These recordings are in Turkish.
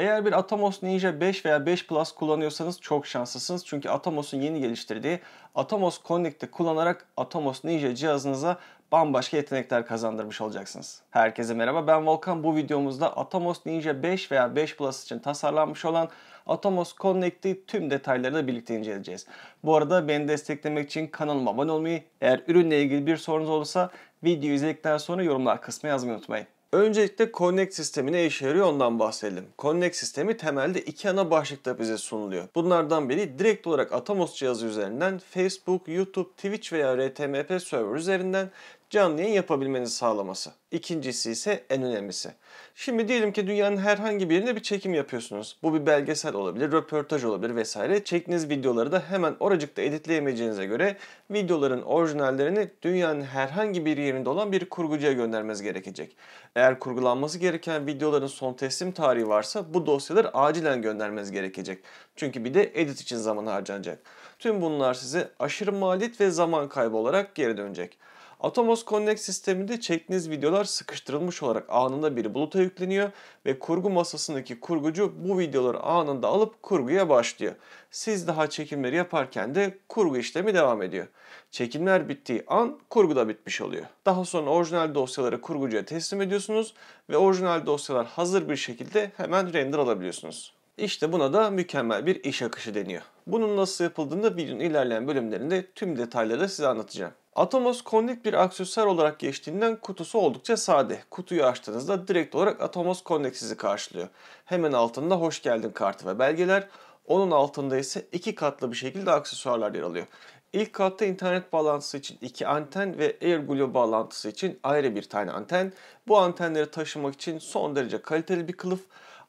Eğer bir Atomos Ninja 5 veya 5 Plus kullanıyorsanız çok şanslısınız. Çünkü Atomos'un yeni geliştirdiği Atomos Connect'i kullanarak Atomos Ninja cihazınıza bambaşka yetenekler kazandırmış olacaksınız. Herkese merhaba ben Volkan. Bu videomuzda Atomos Ninja 5 veya 5 Plus için tasarlanmış olan Atomos Connect'i tüm detayları da birlikte inceleyeceğiz. Bu arada beni desteklemek için kanalıma abone olmayı, eğer ürünle ilgili bir sorunuz olursa videoyu izledikten sonra yorumlar kısmına yazmayı unutmayın. Öncelikle Connect sistemi ne işe yarıyor ondan bahsedelim. Connect sistemi temelde iki ana başlıkta bize sunuluyor. Bunlardan biri direkt olarak Atomos cihazı üzerinden Facebook, YouTube, Twitch veya RTMP server üzerinden canlı yayın yapabilmenizi sağlaması. İkincisi ise en önemlisi. Şimdi diyelim ki dünyanın herhangi bir yerinde bir çekim yapıyorsunuz. Bu bir belgesel olabilir, röportaj olabilir vesaire. Çektiğiniz videoları da hemen oracıkta editleyemeyeceğinize göre videoların orijinallerini dünyanın herhangi bir yerinde olan bir kurgucuya göndermeniz gerekecek. Eğer kurgulanması gereken videoların son teslim tarihi varsa bu dosyaları acilen göndermeniz gerekecek. Çünkü bir de edit için zaman harcanacak. Tüm bunlar size aşırı maliyet ve zaman kaybı olarak geri dönecek. Atomos Connect sisteminde çektiğiniz videolar sıkıştırılmış olarak anında bir buluta yükleniyor ve kurgu masasındaki kurgucu bu videoları anında alıp kurguya başlıyor. Siz daha çekimleri yaparken de kurgu işlemi devam ediyor. Çekimler bittiği an kurgu da bitmiş oluyor. Daha sonra orijinal dosyaları kurgucuya teslim ediyorsunuz ve orijinal dosyalar hazır bir şekilde hemen render alabiliyorsunuz. İşte buna da mükemmel bir iş akışı deniyor. Bunun nasıl yapıldığını videonun ilerleyen bölümlerinde tüm detayları da size anlatacağım. Atomos Connect bir aksesuar olarak geçtiğinden kutusu oldukça sade. Kutuyu açtığınızda direkt olarak Atomos Connect sizi karşılıyor. Hemen altında hoş geldin kartı ve belgeler. Onun altında ise iki katlı bir şekilde aksesuarlar yer alıyor. İlk katta internet bağlantısı için iki anten ve AirGlue bağlantısı için ayrı bir tane anten. Bu antenleri taşımak için son derece kaliteli bir kılıf,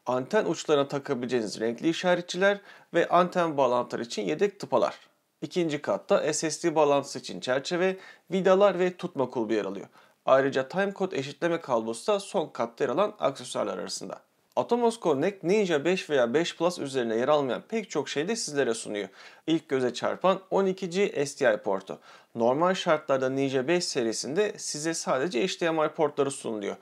anten uçlarına takabileceğiniz renkli işaretçiler ve anten bağlantıları için yedek tıpalar. İkinci katta SSD bağlantısı için çerçeve, vidalar ve tutma kulbu yer alıyor. Ayrıca timecode eşitleme kablosu da son katta yer alan aksesuarlar arasında. Atomos Connect Ninja 5 veya 5 Plus üzerine yer almayan pek çok şey de sizlere sunuyor. İlk göze çarpan 12G SDI portu. Normal şartlarda Ninja 5 serisinde size sadece HDMI portları sunuluyor.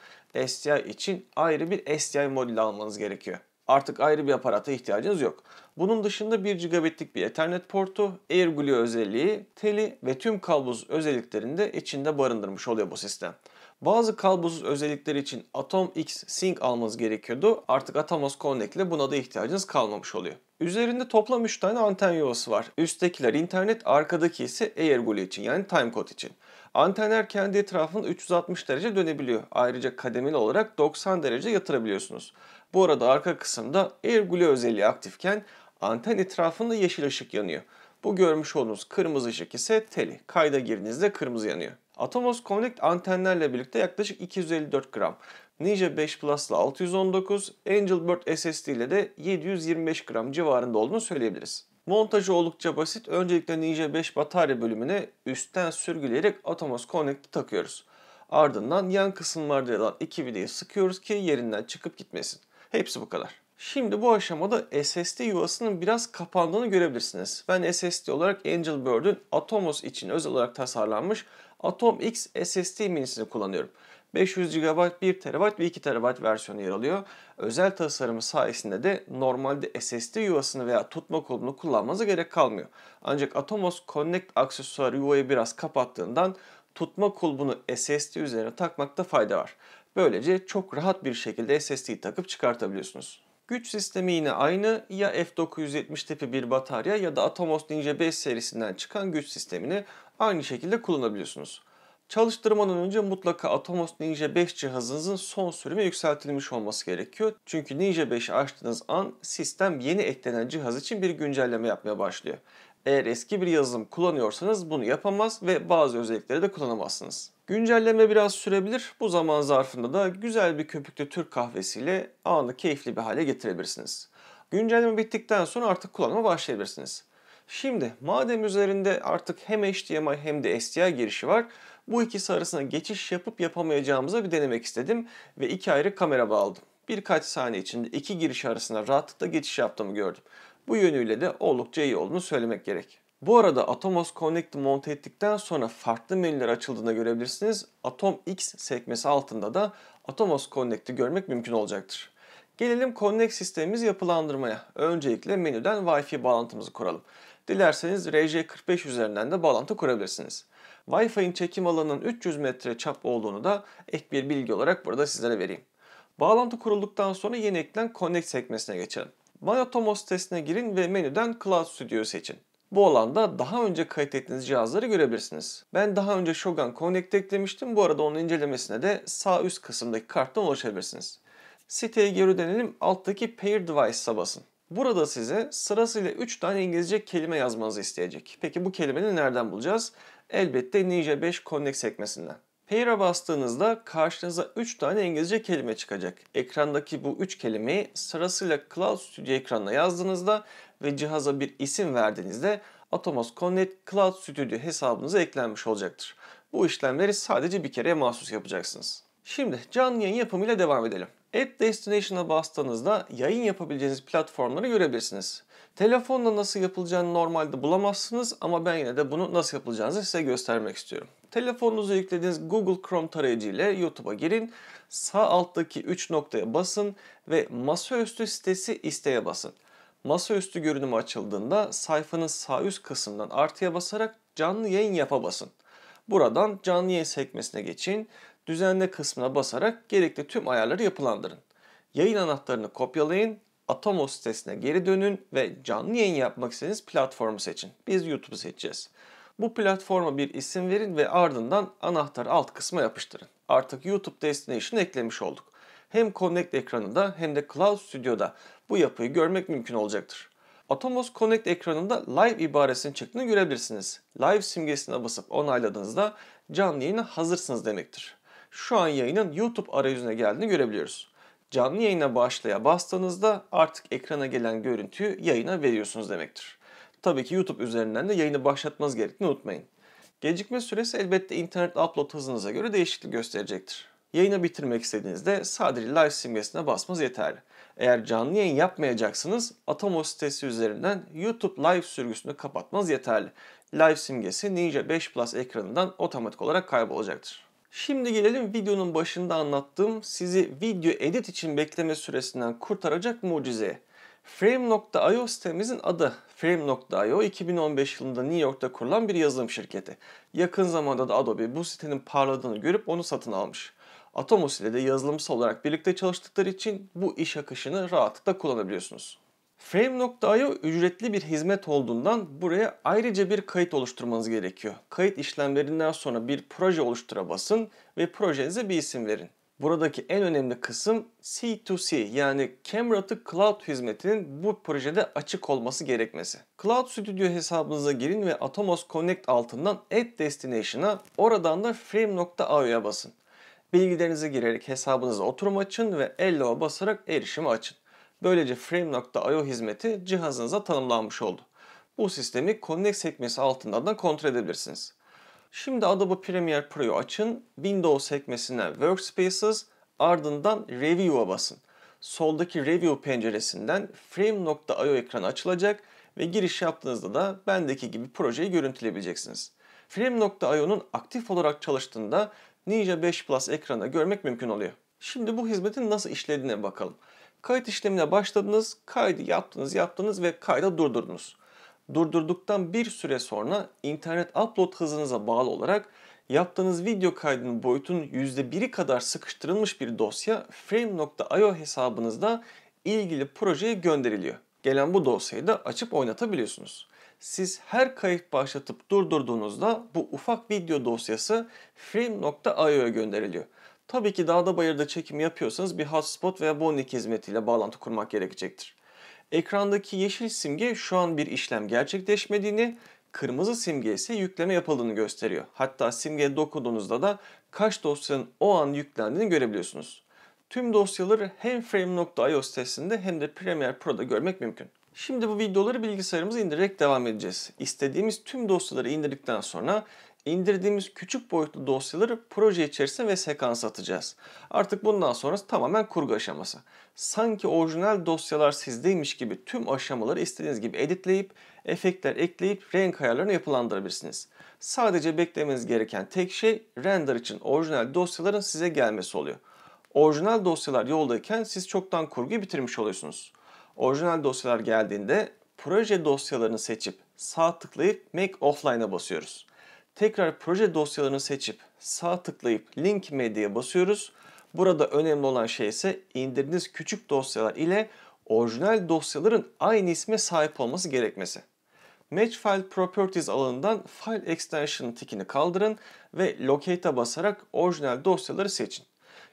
SDI için ayrı bir SDI modülü almanız gerekiyor. Artık ayrı bir aparata ihtiyacınız yok. Bunun dışında 1 gigabitlik bir Ethernet portu, AirGlue özelliği, teli ve tüm kalbuz özelliklerini de içinde barındırmış oluyor bu sistem. Bazı kablosuz özellikleri için Atom X Sync almanız gerekiyordu. Artık Atomos Connect ile buna da ihtiyacınız kalmamış oluyor. Üzerinde toplam 3 tane anten yuvası var. Üsttekiler internet, arkadaki ise AirGlue için yani timecode için. Antenler kendi etrafını 360 derece dönebiliyor. Ayrıca kademeli olarak 90 derece yatırabiliyorsunuz. Bu arada arka kısımda AirGlue özelliği aktifken anten etrafında yeşil ışık yanıyor. Bu görmüş olduğunuz kırmızı ışık ise teli. Kayda girdiğinizde kırmızı yanıyor. Atomos Connect antenlerle birlikte yaklaşık 254 gram. Ninja 5 Plus ile 619, Angel Bird SSD ile de 725 gram civarında olduğunu söyleyebiliriz. Montajı oldukça basit. Öncelikle Ninja 5 batarya bölümüne üstten sürgüleyerek Atomos Connect'i takıyoruz. Ardından yan kısımlarda olan iki vidayı sıkıyoruz ki yerinden çıkıp gitmesin. Hepsi bu kadar. Şimdi bu aşamada SSD yuvasının biraz kapandığını görebilirsiniz. Ben SSD olarak Angel Bird'ün Atomos için özel olarak tasarlanmış Atom X SSD minisini kullanıyorum. 500 GB, 1 TB ve 2 TB versiyonu yer alıyor. Özel tasarımı sayesinde de normalde SSD yuvasını veya tutma kolunu kullanmanıza gerek kalmıyor. Ancak Atomos Connect aksesuarı yuvayı biraz kapattığından tutma kulbunu SSD üzerine takmakta fayda var. Böylece çok rahat bir şekilde SSD'yi takıp çıkartabiliyorsunuz. Güç sistemi yine aynı. Ya F970 tipi bir batarya ya da Atomos Ninja 5 serisinden çıkan güç sistemini aynı şekilde kullanabiliyorsunuz. Çalıştırmadan önce mutlaka Atomos Ninja 5 cihazınızın son sürümü yükseltilmiş olması gerekiyor. Çünkü Ninja 5'i açtığınız an sistem yeni eklenen cihaz için bir güncelleme yapmaya başlıyor. Eğer eski bir yazılım kullanıyorsanız bunu yapamaz ve bazı özellikleri de kullanamazsınız. Güncelleme biraz sürebilir. Bu zaman zarfında da güzel bir köpüklü Türk kahvesiyle anı keyifli bir hale getirebilirsiniz. Güncelleme bittikten sonra artık kullanıma başlayabilirsiniz. Şimdi madem üzerinde artık hem HDMI hem de SDI girişi var, bu ikisi arasına geçiş yapıp yapamayacağımıza bir denemek istedim ve iki ayrı kamera bağladım. Birkaç saniye içinde iki giriş arasında rahatlıkla geçiş yaptığımı gördüm. Bu yönüyle de oldukça iyi olduğunu söylemek gerek. Bu arada Atomos Connect'i monte ettikten sonra farklı menüler açıldığında görebilirsiniz. Atom X sekmesi altında da Atomos Connect'i görmek mümkün olacaktır. Gelelim Connect sistemimiz yapılandırmaya. Öncelikle menüden Wi-Fi bağlantımızı kuralım. Dilerseniz RJ45 üzerinden de bağlantı kurabilirsiniz. Wi-Fi'nin çekim alanının 300 metre çap olduğunu da ek bir bilgi olarak burada sizlere vereyim. Bağlantı kurulduktan sonra yeni eklenen Connect sekmesine geçelim. Vanatomos testine girin ve menüden Cloud Studio seçin. Bu alanda daha önce kaydettiğiniz cihazları görebilirsiniz. Ben daha önce Shogun Connect eklemiştim. Bu arada onun incelemesine de sağ üst kısımdaki karttan ulaşabilirsiniz. Siteye geri dönelim. Alttaki Pair Device'a basın. Burada size sırasıyla 3 tane İngilizce kelime yazmanızı isteyecek. Peki bu kelimeleri nereden bulacağız? Elbette Ninja 5 Connect sekmesinden. Pair'a bastığınızda karşınıza 3 tane İngilizce kelime çıkacak. Ekrandaki bu 3 kelimeyi sırasıyla Cloud Studio ekranına yazdığınızda ve cihaza bir isim verdiğinizde Atomos Connect Cloud Studio hesabınıza eklenmiş olacaktır. Bu işlemleri sadece bir kere mahsus yapacaksınız. Şimdi canlı yayın yapımıyla devam edelim. App Destination'a bastığınızda yayın yapabileceğiniz platformları görebilirsiniz. Telefonla nasıl yapılacağını normalde bulamazsınız ama ben yine de bunu nasıl yapılacağınızı size göstermek istiyorum. Telefonunuza yüklediğiniz Google Chrome tarayıcı ile YouTube'a girin. Sağ alttaki 3 noktaya basın ve masaüstü sitesi isteğe basın. Masaüstü görünümü açıldığında sayfanın sağ üst kısmından artıya basarak canlı yayın yapa basın. Buradan canlı yayın sekmesine geçin, düzenle kısmına basarak gerekli tüm ayarları yapılandırın. Yayın anahtarını kopyalayın, Atomos sitesine geri dönün ve canlı yayın yapmak istediğiniz platformu seçin. Biz YouTube'u seçeceğiz. Bu platforma bir isim verin ve ardından anahtarı alt kısma yapıştırın. Artık YouTube Destination eklemiş olduk hem Connect ekranında hem de Cloud Studio'da bu yapıyı görmek mümkün olacaktır. Atomos Connect ekranında Live ibaresinin çıktığını görebilirsiniz. Live simgesine basıp onayladığınızda canlı yayına hazırsınız demektir. Şu an yayının YouTube arayüzüne geldiğini görebiliyoruz. Canlı yayına başlaya bastığınızda artık ekrana gelen görüntüyü yayına veriyorsunuz demektir. Tabii ki YouTube üzerinden de yayını başlatmanız gerektiğini unutmayın. Gecikme süresi elbette internet upload hızınıza göre değişiklik gösterecektir. Yayını bitirmek istediğinizde sadece live simgesine basmanız yeterli. Eğer canlı yayın yapmayacaksınız Atamo sitesi üzerinden YouTube live sürgüsünü kapatmanız yeterli. Live simgesi Ninja 5 Plus ekranından otomatik olarak kaybolacaktır. Şimdi gelelim videonun başında anlattığım sizi video edit için bekleme süresinden kurtaracak mucizeye. Frame.io sitemizin adı Frame.io 2015 yılında New York'ta kurulan bir yazılım şirketi. Yakın zamanda da Adobe bu sitenin parladığını görüp onu satın almış. Atomos ile de yazılımsal olarak birlikte çalıştıkları için bu iş akışını rahatlıkla kullanabiliyorsunuz. Frame.io ücretli bir hizmet olduğundan buraya ayrıca bir kayıt oluşturmanız gerekiyor. Kayıt işlemlerinden sonra bir proje oluştura basın ve projenize bir isim verin. Buradaki en önemli kısım C2C yani Camera to Cloud hizmetinin bu projede açık olması gerekmesi. Cloud Studio hesabınıza girin ve Atomos Connect altından Add Destination'a oradan da Frame.io'ya basın. Bilgilerinizi girerek hesabınızı oturum açın ve Allow basarak erişimi açın. Böylece Frame.io hizmeti cihazınıza tanımlanmış oldu. Bu sistemi Connect sekmesi altından da kontrol edebilirsiniz. Şimdi Adobe Premiere Pro'yu açın, Windows sekmesinden Workspaces, ardından Review'a basın. Soldaki Review penceresinden Frame.io ekranı açılacak ve giriş yaptığınızda da bendeki gibi projeyi görüntüleyebileceksiniz. Frame.io'nun aktif olarak çalıştığında Ninja 5 Plus ekranda görmek mümkün oluyor. Şimdi bu hizmetin nasıl işlediğine bakalım. Kayıt işlemine başladınız, kaydı yaptınız, yaptınız ve kayda durdurdunuz. Durdurduktan bir süre sonra internet upload hızınıza bağlı olarak yaptığınız video kaydının boyutunun %1'i kadar sıkıştırılmış bir dosya frame.io hesabınızda ilgili projeye gönderiliyor. Gelen bu dosyayı da açıp oynatabiliyorsunuz siz her kayıt başlatıp durdurduğunuzda bu ufak video dosyası frame.io'ya gönderiliyor. Tabii ki dağda bayırda çekim yapıyorsanız bir hotspot veya bonik hizmetiyle bağlantı kurmak gerekecektir. Ekrandaki yeşil simge şu an bir işlem gerçekleşmediğini, kırmızı simge ise yükleme yapıldığını gösteriyor. Hatta simgeye dokunduğunuzda da kaç dosyanın o an yüklendiğini görebiliyorsunuz. Tüm dosyaları hem frame.io sitesinde hem de Premiere Pro'da görmek mümkün. Şimdi bu videoları bilgisayarımıza indirerek devam edeceğiz. İstediğimiz tüm dosyaları indirdikten sonra indirdiğimiz küçük boyutlu dosyaları proje içerisine ve sekans atacağız. Artık bundan sonrası tamamen kurgu aşaması. Sanki orijinal dosyalar sizdeymiş gibi tüm aşamaları istediğiniz gibi editleyip, efektler ekleyip renk ayarlarını yapılandırabilirsiniz. Sadece beklemeniz gereken tek şey render için orijinal dosyaların size gelmesi oluyor. Orijinal dosyalar yoldayken siz çoktan kurguyu bitirmiş oluyorsunuz orijinal dosyalar geldiğinde proje dosyalarını seçip sağ tıklayıp Make Offline'a basıyoruz. Tekrar proje dosyalarını seçip sağ tıklayıp Link Media'ya basıyoruz. Burada önemli olan şey ise indirdiğiniz küçük dosyalar ile orijinal dosyaların aynı isme sahip olması gerekmesi. Match File Properties alanından File Extension tikini kaldırın ve Locate'a basarak orijinal dosyaları seçin.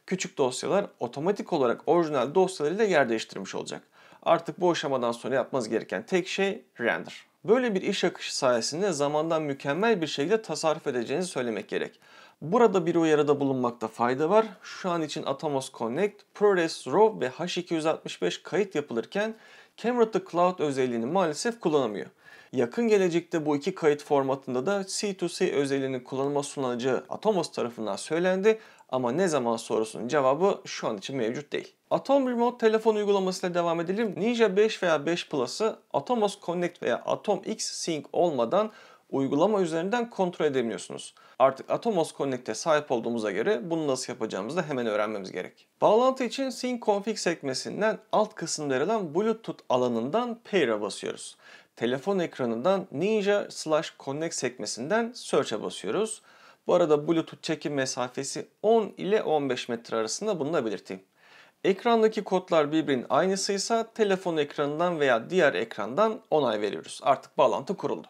Küçük dosyalar otomatik olarak orijinal dosyalarıyla yer değiştirmiş olacak. Artık bu aşamadan sonra yapmanız gereken tek şey render. Böyle bir iş akışı sayesinde zamandan mükemmel bir şekilde tasarruf edeceğinizi söylemek gerek. Burada bir uyarıda bulunmakta fayda var. Şu an için Atomos Connect, ProRes RAW ve H265 kayıt yapılırken Camera to Cloud özelliğini maalesef kullanamıyor. Yakın gelecekte bu iki kayıt formatında da C2C özelliğini kullanma sunulacağı Atomos tarafından söylendi ama ne zaman sorusunun cevabı şu an için mevcut değil. Atom Remote telefon uygulamasıyla devam edelim. Ninja 5 veya 5 Plus'ı Atomos Connect veya Atom X Sync olmadan uygulama üzerinden kontrol edemiyorsunuz. Artık Atomos Connect'e sahip olduğumuza göre bunu nasıl yapacağımızı da hemen öğrenmemiz gerek. Bağlantı için Sync Config sekmesinden alt kısımda yer alan Bluetooth alanından Pair'a basıyoruz. Telefon ekranından Ninja slash Connect sekmesinden Search'a basıyoruz. Bu arada Bluetooth çekim mesafesi 10 ile 15 metre arasında bunu da belirteyim. Ekrandaki kodlar birbirinin aynısıysa telefon ekranından veya diğer ekrandan onay veriyoruz. Artık bağlantı kuruldu.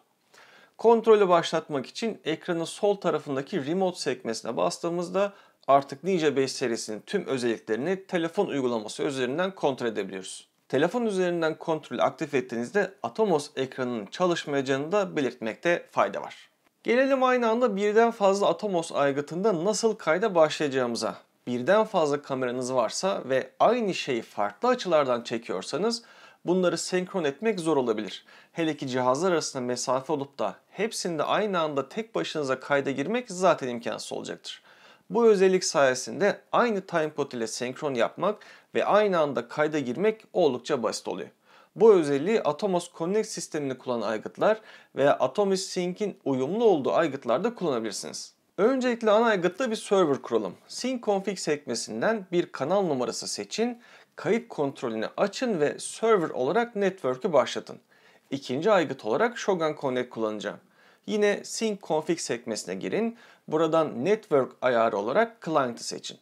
Kontrolü başlatmak için ekranın sol tarafındaki remote sekmesine bastığımızda artık Ninja 5 serisinin tüm özelliklerini telefon uygulaması üzerinden kontrol edebiliyoruz. Telefon üzerinden kontrolü aktif ettiğinizde Atomos ekranının çalışmayacağını da belirtmekte fayda var. Gelelim aynı anda birden fazla Atomos aygıtında nasıl kayda başlayacağımıza birden fazla kameranız varsa ve aynı şeyi farklı açılardan çekiyorsanız bunları senkron etmek zor olabilir. Hele ki cihazlar arasında mesafe olup da hepsinde aynı anda tek başınıza kayda girmek zaten imkansız olacaktır. Bu özellik sayesinde aynı timepod ile senkron yapmak ve aynı anda kayda girmek oldukça basit oluyor. Bu özelliği Atomos Connect sistemini kullanan aygıtlar veya Atomis Sync'in uyumlu olduğu aygıtlarda kullanabilirsiniz. Öncelikle ana aygıtta bir server kuralım. Synconfig sekmesinden bir kanal numarası seçin, kayıt kontrolünü açın ve server olarak network'ü başlatın. İkinci aygıt olarak Shogun Connect kullanacağım. Yine Sync Config sekmesine girin. Buradan Network ayarı olarak Client'ı seçin.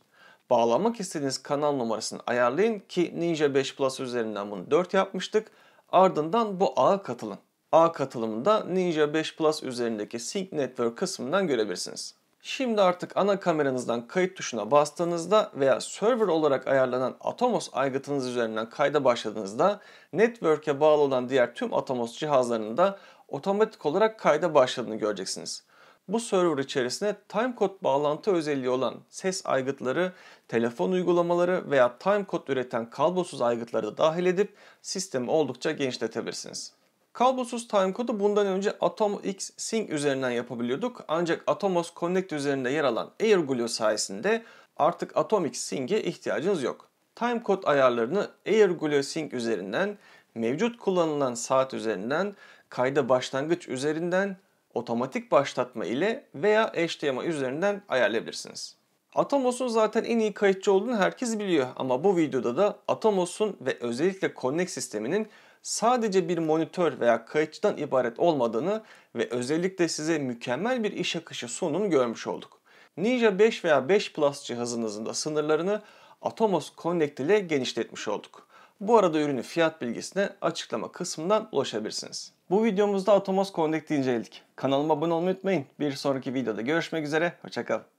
Bağlamak istediğiniz kanal numarasını ayarlayın ki Ninja 5 Plus üzerinden bunu 4 yapmıştık. Ardından bu ağa katılın. Ağ katılımında Ninja 5 Plus üzerindeki Sync Network kısmından görebilirsiniz. Şimdi artık ana kameranızdan kayıt tuşuna bastığınızda veya server olarak ayarlanan Atomos aygıtınız üzerinden kayda başladığınızda network'e bağlı olan diğer tüm Atomos cihazlarının da otomatik olarak kayda başladığını göreceksiniz. Bu server içerisine timecode bağlantı özelliği olan ses aygıtları, telefon uygulamaları veya timecode üreten kablosuz aygıtları da dahil edip sistemi oldukça genişletebilirsiniz. Kablosuz timecode'u bundan önce Atom X Sync üzerinden yapabiliyorduk. Ancak Atomos Connect üzerinde yer alan AirGlue sayesinde artık Atom X Sync'e ihtiyacınız yok. Timecode ayarlarını AirGlue Sync üzerinden, mevcut kullanılan saat üzerinden, kayda başlangıç üzerinden, otomatik başlatma ile veya HDMI üzerinden ayarlayabilirsiniz. Atomos'un zaten en iyi kayıtçı olduğunu herkes biliyor ama bu videoda da Atomos'un ve özellikle Connect sisteminin sadece bir monitör veya kayıtçıdan ibaret olmadığını ve özellikle size mükemmel bir iş akışı sunduğunu görmüş olduk. Ninja 5 veya 5 Plus cihazınızın da sınırlarını Atomos Connect ile genişletmiş olduk. Bu arada ürünü fiyat bilgisine açıklama kısmından ulaşabilirsiniz. Bu videomuzda Atomos Connect'i inceledik. Kanalıma abone olmayı unutmayın. Bir sonraki videoda görüşmek üzere, hoşçakalın.